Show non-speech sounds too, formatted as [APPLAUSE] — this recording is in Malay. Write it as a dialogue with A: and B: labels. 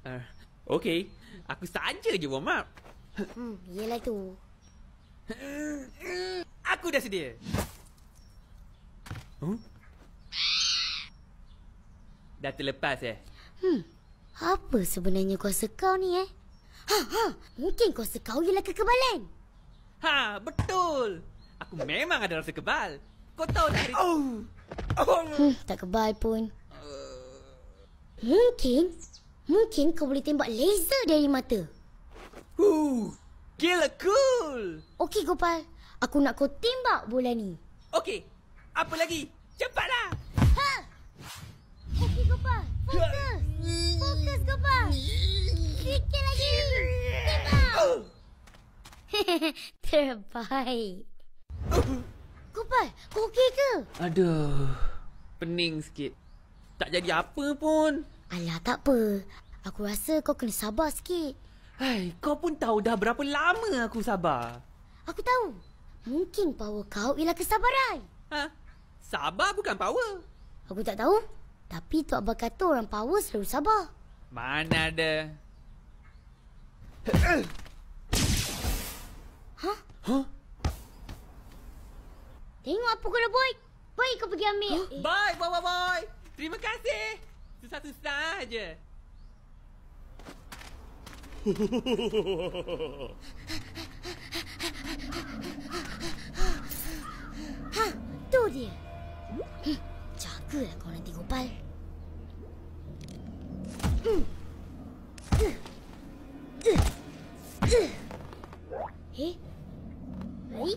A: Uh, okay Aku saja je warm up Hmm, yelah tu Aku dah sedia huh? Dah terlepas eh Hmm, apa sebenarnya kuasa kau ni eh Ha, ha, mungkin kuasa kau ialah kekebalan Ha, betul Aku memang ada rasa kebal Kau tahu tak dari... oh. Oh. Hmm, tak kebal pun uh. Mungkin Mungkin kau boleh tembak laser dari mata. Ooh, gila cool. Okey, Gopal. Aku nak kau tembak bola ni. Okey. Apa lagi? Cepatlah. Ha! Okey, Gopal. Fokus. Fokus, Gopal. Sikit lagi. Tembak. [LAUGHS] Terbaik. Gopal, kau okey ke? Aduh. Pening sikit. Tak jadi apa pun. Alah, tak apa. Aku rasa kau kena sabar sikit. Hai, kau pun tahu dah berapa lama aku sabar. Aku tahu. Mungkin power kau ialah kesabaran. Ha? Sabar bukan power. Aku tak tahu. Tapi Tok Abah kata orang power selalu sabar. Mana ada? Ha? Ha? Tengok apa kau boy, boy kau pergi ambil. Huh? Eh. Bye, bye, bye, bye. Terima kasih. Das hat eine Frage. ha, du dir. Ja, gut, dann kann ich dich gut Hey, hey.